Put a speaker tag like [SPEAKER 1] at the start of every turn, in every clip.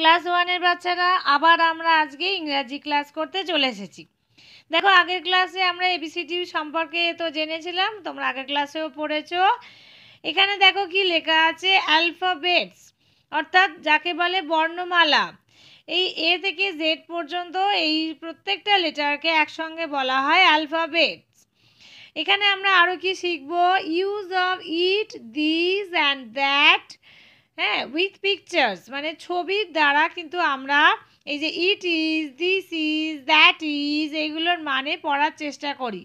[SPEAKER 1] class ওয়ানের বাচ্চারা আবার আমরা আজকে ইংরাজি ক্লাস করতে চলে এসেছি দেখো আগের ক্লাসে আমরা এবিসিডি সম্পর্কে তো জেনেছিলাম তোমরা আগের ক্লাসেও পড়েছ এখানে দেখো কি লেখা আছে অ্যালফাবেটস অর্থাৎ যাকে বলে বর্ণমালা এই এ থেকে জেড পর্যন্ত এই প্রত্যেকটা লেটারকে একসঙ্গে বলা হয় অ্যালফাবেটস এখানে আমরা আরও কি শিখব use of it this and that হ্যাঁ উইথ পিকচার্স মানে ছবির দ্বারা কিন্তু আমরা এই যে it is this is that is এইগুলোর মানে পড়ার চেষ্টা করি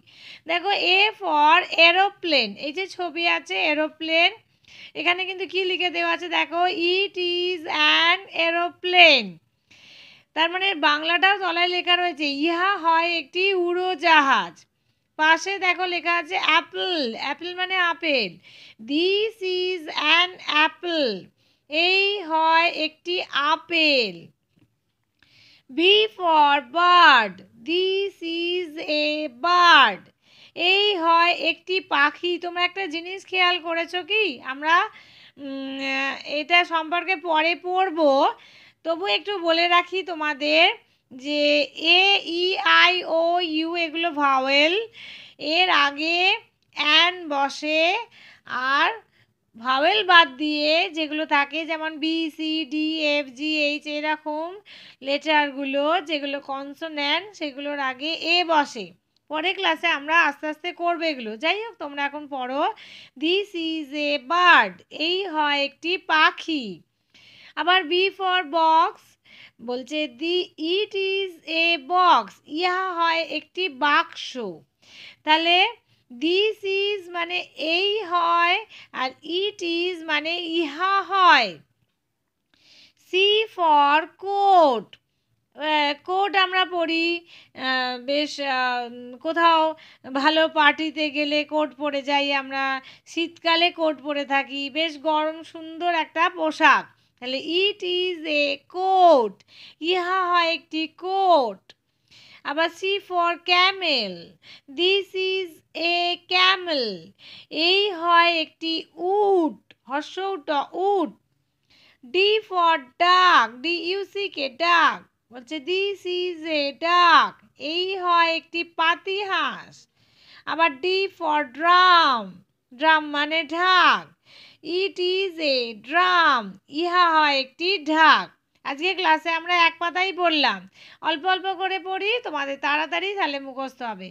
[SPEAKER 1] দেখো এ ফর এরোপ্লেন এই যে ছবি আছে এরোপ্লেন এখানে কিন্তু কি লিখে দেওয়া আছে দেখো ইট ইজ অ্যান এরোপ্লেন তার মানে বাংলাটাও তলায় লেখা রয়েছে ইহা হয় একটি উড়োজাহাজ পাশে দেখো লেখা আছে অ্যাপল অ্যাপল মানে আপেল দিস ইজ অ্যান অ্যাপল এই হয় একটি আপেল B for bird this is a bird এই হয় একটি পাখি তোমরা একটা জিনিস খেয়াল করেছো কি আমরা এটা সম্পর্কে পরে পড়ব তবু একটু বলে রাখি তোমাদের যে A E I O U এগুলো ভাওয়েল এর আগে অ্যান বসে আর ভাওয়েল বাদ দিয়ে যেগুলো থাকে যেমন B C D F G H এরকম লেটারগুলো যেগুলো কনসোন্যান্ট সেগুলোর আগে এ বসে পরে ক্লাসে আমরা আস্তে আস্তে করবো এগুলো যাই হোক তোমরা এখন পড়ো দিস ইজ এ বার্ড এই হয় একটি পাখি আবার বি ফর বক্স বলছে দি ইট ইজ এ বক্স ইহা হয় একটি বাক্স তাহলে দিস ইজ মানে এই হয় আর ইট ইজ মানে ইহা হয় সি ফর কোট কোট আমরা পরি বেশ কোথাও ভালো পার্টিতে গেলে কোট পরে যাই আমরা শীতকালে কোট পরে থাকি বেশ গরম সুন্দর একটা পোশাক তাহলে ইট ইজ এ কোট ইহা হয় একটি কোট আবার C for camel this is a camel এই হয় একটি উট হর্ষৌট উট ডি ফর ডাক ডি ইউসি কে ডাক বলছে দিস ইজ এ ডাক এই হয় একটি পাতিহাস আবার ডি ফর ড্রাম ড্রাম মানে ঢাক ইট ইজ এ ড্রাম ইহা হয় একটি ঢাক আজকে ক্লাসে আমরা এক পাতাই পড়লাম অল্প অল্প করে পড়ি তোমাদের তাড়াতাড়ি তাহলে মুখস্থ হবে